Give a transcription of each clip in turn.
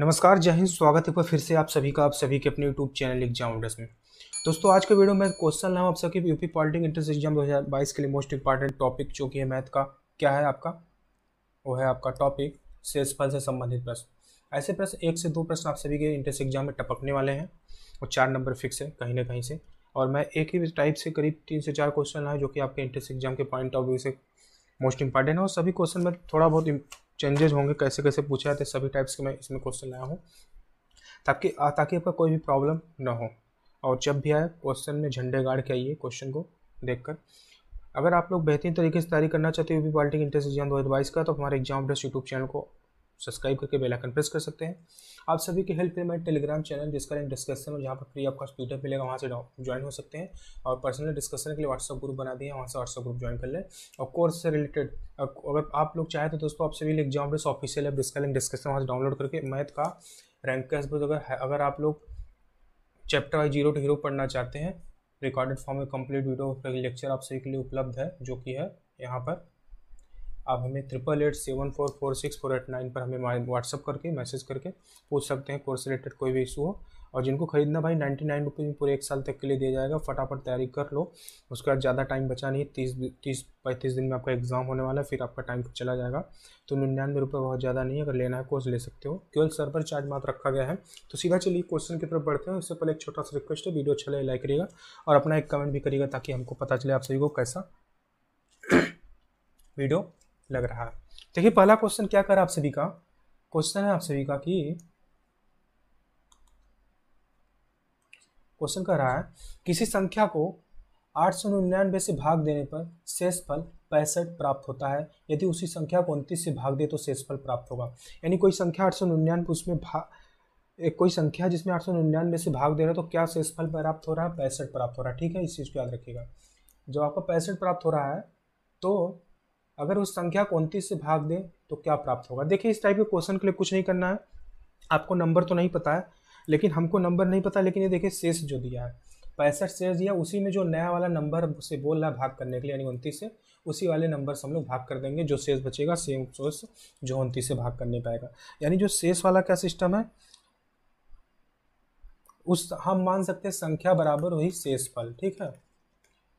नमस्कार जय हिंद स्वागत है फिर से आप सभी का आप सभी के अपने यूट्यूब चैनल एग्जाम अड्रेस में दोस्तों आज के वीडियो में क्वेश्चन लाऊँ आप सबके यूपी पॉलिटिक इंट्रेंस एग्जाम 2022 के लिए मोस्ट इंपॉर्टेंट टॉपिक जो कि है मैथ का क्या है आपका वो है आपका टॉपिक सेल्सफल से संबंधित प्रश्न ऐसे प्रश्न एक से दो प्रश्न आप सभी के इंट्रेंस एग्जाम में टपकने वाले हैं और चार नंबर फिक्स है कहीं ना कहीं से और मैं एक ही टाइप से करीब तीन से चार क्वेश्चन लाया जो कि आपके इंट्रेंस एग्जाम के पॉइंट ऑफ व्यू से मोस्ट इंपॉर्टेंट है और सभी क्वेश्चन में थोड़ा बहुत चेंजेस होंगे कैसे कैसे पूछे जाते हैं सभी टाइप्स के मैं इसमें क्वेश्चन लाया हूँ ताकि ताकि आपका कोई भी प्रॉब्लम ना हो और जब भी आए क्वेश्चन में झंडे गाड़ के आइए क्वेश्चन को देखकर अगर आप लोग बेहतरीन तरीके से तैयारी करना चाहते हो यूपी पॉलिटिक इंटरेस्ट एग्जाम दो तो का तो हमारे एग्जाम डेस्ट यूट्यूब चैनल को सब्सक्राइब करके बेल आइकन प्रेस कर सकते हैं आप सभी के हेल्प में टेलीग्राम चैनल जिसका लिंक डिस्कशन में जहाँ पर फ्री आपका ट्विटर मिलेगा वहाँ से ज्वाइन हो सकते हैं और पर्सनल डिस्कशन के लिए व्हाट्सअप ग्रुप बना दिए वहाँ से व्हाट्सअप ग्रुप ज्वाइन कर लें और कोर्स से रिलेटेड अगर आप लोग चाहें तो दोस्तों आप सभी एग्जाम बेस ऑफिशियल है जिसका लिंक डिस्कशन वहाँ से डाउनलोड करके मैथ का रैंक का अगर अगर आप लोग chapter wise zero to hero पढ़ना चाहते हैं रिकॉर्डेड फॉर्म में कंप्लीट वीडियो लेक्चर आप सभी के लिए उपलब्ध है जो कि है यहाँ पर आप हमें triple eight seven four four six four eight nine पर हमें व्हाट्सअप करके मैसेज करके पूछ सकते हैं कोर्स रिलेटेड कोई भी इशू हो और जिनको खरीदना भाई नाइन्टी नाइन रुपीज़ में पूरे एक साल तक के लिए दिया जाएगा फटाफट तैयारी कर लो उसके बाद ज़्यादा टाइम बचा नहीं तीस तीस पैंतीस दिन में आपका एग्जाम होने वाला है फिर आपका टाइम चला जाएगा तो निन्यानवे रुपये बहुत ज़्यादा नहीं है अगर लेना है कोर्स ले सकते हो केवल सर्वर चार्ज मात्र रखा गया है तो सीधा चलिए क्वेश्चन की तरफ बढ़ते हैं उससे पहले एक छोटा सा रिक्वेस्ट है वीडियो अच्छा लगे लाइक करिएगा और अपना एक कमेंट भी करिएगा ताकि हमको पता चले आप सभी को कैसा वीडियो लग रहा है देखिए पहला क्वेश्चन क्या कर आप सभी का क्वेश्चन है आप सभी का कि क्वेश्चन कर रहा है किसी संख्या को आठ से भाग देने पर शेष फल पैंसठ प्राप्त होता है यदि उसी संख्या को उनतीस से भाग दे तो शेष फल प्राप्त होगा यानी कोई संख्या आठ सौ निन्यानवे उसमें भाग कोई संख्या जिसमें आठ सौ निन्यानवे से भाग दे रहा है तो क्या शेष फल प्राप्त हो रहा है पैंसठ प्राप्त हो रहा है ठीक है इस चीज़ को याद रखिएगा जब आपका पैंसठ प्राप्त हो रहा है तो अगर उस संख्या को उनतीस से भाग दें तो क्या प्राप्त होगा देखिए इस टाइप के क्वेश्चन के लिए कुछ नहीं करना है आपको नंबर तो नहीं पता है लेकिन हमको नंबर नहीं पता लेकिन ये देखिए शेष जो दिया है पैंसठ शेष दिया उसी में जो नया वाला नंबर से बोल रहा है भाग करने के लिए यानी उनतीस से उसी वाले नंबर से हम लोग भाग कर देंगे जो शेष बचेगा सेम सोर्स जो उनतीस से भाग कर नहीं पाएगा यानी जो शेष वाला क्या सिस्टम है उस हम मान सकते हैं संख्या बराबर वही शेष फल ठीक है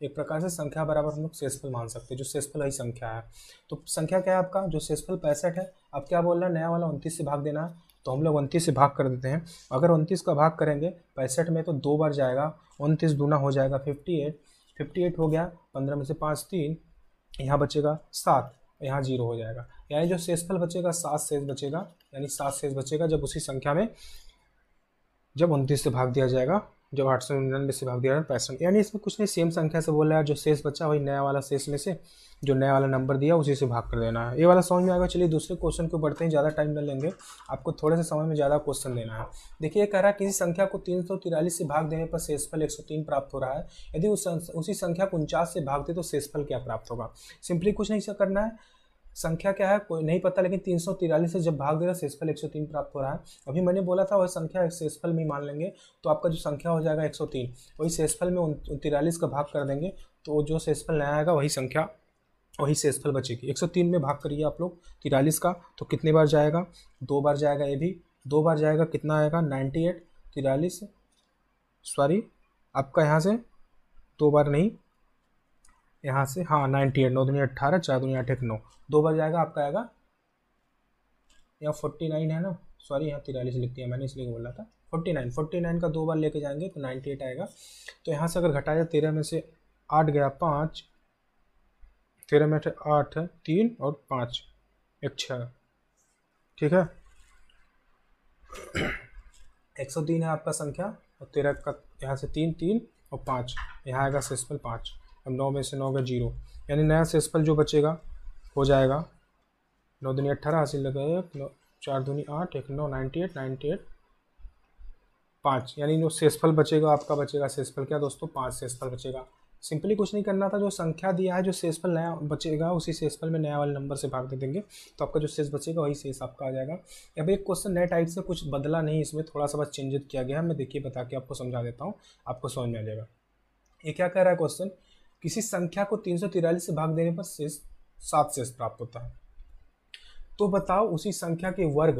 एक प्रकार से संख्या बराबर हम लोग सेसफुल मान सकते हैं जो सेसफल वही संख्या है तो संख्या क्या है आपका जो सेसफल पैंसठ है अब क्या बोल रहे हैं नया वाला उनतीस से भाग देना है तो हम लोग उनतीस से भाग कर देते हैं अगर उनतीस का भाग करेंगे पैंसठ में तो दो बार जाएगा उनतीस दूना हो जाएगा फिफ्टी एट फिफ्टी एट हो गया पंद्रह में से पाँच तीन यहाँ बचेगा सात यहाँ जीरो हो जाएगा यानी जो सेसफल बचेगा सात सेस बचेगा यानी सात सेस बचेगा जब उसी संख्या में जब उनतीस से भाग दिया जाएगा जब आठ सौ निन्यानवे से भाग दिया पैंसठ यानी इसमें कुछ नहीं सेम संख्या से बोला है जो शेष बचा वही नया वाला शेष में से जो नया वाला नंबर दिया उसी से भाग कर देना है ये वाला समझ में आएगा चलिए दूसरे क्वेश्चन को बढ़ते हैं ज़्यादा टाइम न लेंगे आपको थोड़े से समय में ज़्यादा क्वेश्चन देना है देखिए कह रहा है किसी संख्या को तीन सौ तिरालीस से भाग देने पर शेषफल एक सौ तीन प्राप्त हो रहा है यदि उस उसी संख्या को उनचास से भाग दे तो शेषफल क्या प्राप्त होगा सिंपली कुछ नहीं करना है संख्या क्या है कोई नहीं पता लेकिन तीन सौ तिरालीस से जब भाग दे रहा है शेषफल एक सौ तीन प्राप्त हो रहा है अभी मैंने बोला था वह संख्या शेषफल में मान लेंगे तो आपका जो संख्या हो जाएगा एक सौ तीन वही शेषफल में उन तिरालीस का भाग कर देंगे तो जो शेषफल नया आएगा वही संख्या वही शेषफल बचेगी एक सौ तीन में भाग करिए आप लोग तिरालीस का तो कितने बार जाएगा दो बार जाएगा ये भी दो बार जाएगा कितना आएगा नाइन्टी एट तिरालीस सॉरी आपका यहाँ से दो बार नहीं यहाँ से हाँ नाइन्टी एट नौ दुनिया अट्ठारह चार दुनिया आठ एक नौ दो बार जाएगा आपका आएगा यहाँ फोर्टी नाइन है ना सॉरी यहाँ तिरालीस लिख दिया मैंने इसलिए बोला था फोर्टी नाइन फोर्टी नाइन का दो बार लेके जाएंगे तो नाइन्टी एट आएगा तो यहाँ से अगर घटाया तेरह में से आठ गया पाँच तेरह में से आठ तीन और पाँच एक छः ठीक है एक सौ तीन है आपका संख्या और तेरह का यहाँ से तीन तीन और पाँच यहाँ आएगा सिस्पल पाँच अब नौ में से नौ का जीरो यानी नया सेसफल जो बचेगा हो जाएगा नौ दुनिया अट्ठारह हासिल लगा एक नौ चार दूनी आठ एक नौ नाइन्टी एट नाइन्टी एट पाँच यानी जो सेसफल बचेगा आपका बचेगा सेसफल क्या दोस्तों पाँच सेसफल बचेगा सिंपली कुछ नहीं करना था जो संख्या दिया है जो सेसफल नया बचेगा उसी सेसफल में नया वाले नंबर से भाग दे देंगे तो आपका जो सेस बचेगा वही सेस आपका आ जाएगा अब एक क्वेश्चन नए टाइप से कुछ बदला नहीं इसमें थोड़ा सा बस चेंजेस किया गया है मैं देखिए बता के आपको समझा देता हूँ आपको समझ में आ जाएगा ये क्या कह रहा है क्वेश्चन किसी संख्या को तीन से भाग देने पर शेष सात शेष प्राप्त होता है तो बताओ उसी संख्या के वर्ग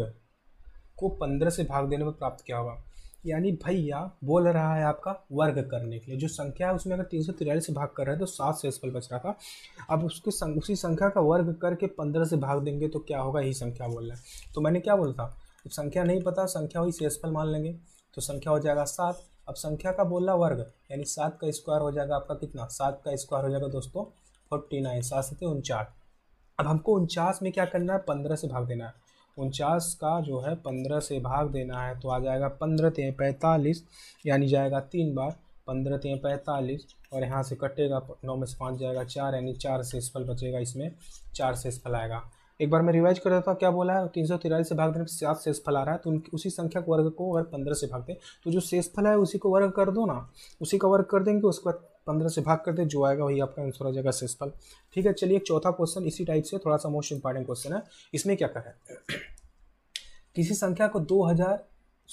को पंद्रह से भाग देने पर प्राप्त क्या होगा यानी भैया बोल रहा है आपका वर्ग करने के लिए जो संख्या है उसमें अगर तीन सौ तिरालीस से भाग कर रहे हैं तो सात से फल बच रहा था अब उसके संग, उसी संख्या का वर्ग करके पंद्रह से भाग देंगे तो क्या होगा यही संख्या बोल रहा है तो मैंने क्या बोला था जब संख्या नहीं पता संख्या वही शेषफल मान लेंगे तो संख्या हो जाएगा सात अब संख्या का बोला वर्ग यानी सात का स्क्वायर हो जाएगा आपका कितना सात का स्क्वायर हो जाएगा दोस्तों फोर्टी नाइन सात सत्य उनचास अब हमको उनचास में क्या करना है पंद्रह से भाग देना है उनचास का जो है पंद्रह से भाग देना है तो आ जाएगा पंद्रह तीन पैंतालीस यानी जाएगा तीन बार पंद्रह तीन पैंतालीस और यहाँ से कटेगा नौ में से पाँच जाएगा चार यानी चार से स्पल बचेगा इसमें चार से स्पल आएगा एक बार मैं रिवाइज कर देता हूँ क्या बोला है तीन सौ तिरालीस से भाग देने पर सात फल आ रहा है तो उसी संख्या के वर्ग को अगर पंद्रह से भाग दें तो जो शेष फल है उसी को वर्ग कर दो ना उसी का वर्ग कर देंगे उसके बाद पंद्रह से भाग कर दे जो आएगा वही आपका आंसर हो जाएगा शेषफल ठीक है चलिए चौथा क्वेश्चन इसी टाइप से थोड़ा सा मोस्ट इंपॉर्टेंट क्वेश्चन है इसमें क्या करें किसी संख्या को दो हजार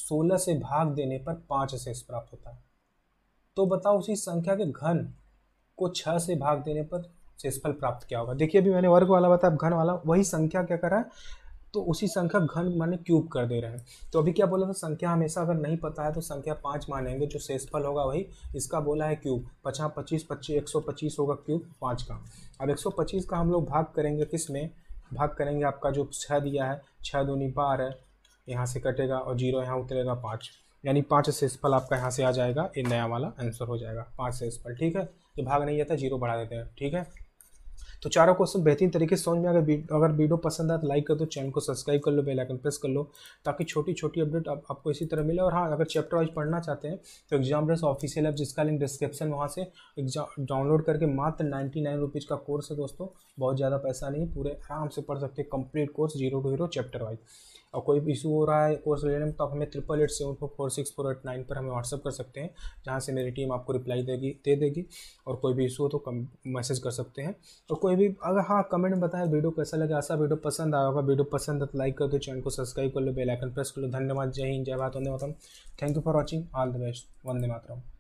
सोलह से भाग देने पर पाँच शेष प्राप्त होता है तो बताओ उसी संख्या के घन को छः से भाग देने पर शेषफल प्राप्त किया होगा देखिए अभी मैंने वर्ग वाला बताया घन वाला वही संख्या क्या करा है तो उसी संख्या घन माने क्यूब कर दे रहे हैं तो अभी क्या बोला था संख्या हमेशा अगर नहीं पता है तो संख्या पाँच मानेंगे जो शेषफल होगा वही इसका बोला है क्यूब पचास पच्चीस पच्चीस एक सौ पच्चीस होगा क्यूब पाँच का अब एक सौ पच्चीस का हम लोग भाग करेंगे किस में भाग करेंगे आपका जो छः दिया है छः दूनी बार है यहाँ से कटेगा और जीरो यहाँ उतरेगा पाँच यानी पाँच शेषफल आपका यहाँ से आ जाएगा ये नया वाला आंसर हो जाएगा पाँच शेषफल ठीक है ये भाग नहीं आता जीरो बढ़ा देते हैं ठीक है तो चारों क्वेश्चन बेहतरीन तरीके से समझ में अगर अगर वीडियो पसंद आए तो लाइक कर दो चैनल को सब्सक्राइब कर लो बेलाइकन प्रेस कर लो ताकि छोटी छोटी अपडेट आप, आपको इसी तरह मिले और हाँ अगर चैप्टर वाइज पढ़ना चाहते हैं तो एग्जाम रस ऑफिशियल ऐप जिसका लिंक डिस्क्रिप्शन वहाँ से एग्जाम डाउनलोड करके मात्र नाइन्टी नाइन रुपीज़ का कोर्स है दोस्तों बहुत ज़्यादा पैसा नहीं पूरे आराम से पढ़ सकते complete course zero to zero chapter wise और कोई भी इशू हो रहा है कोर्स रिलेटेड में तो आप हमें triple eight seven four four six four eight nine पर हमें व्हाट्सअप कर सकते हैं जहाँ से मेरी टीम आपको रिप्लाई देगी दे देगी और कोई भी इशू हो तो कम मैसेज कर सकते हैं और कोई भी अगर हाँ कमेंट बताएं वीडियो कैसा लगे ऐसा वीडियो पसंद आया होगा वीडियो पसंद है तो लाइक कर दो चैनल को सब्सक्राइब कर लो बेलाइकन प्रेस कर लो धन्यवाद जय हिंद जय भारत वंदे मातरम thank you for watching all the best वंदे मातरम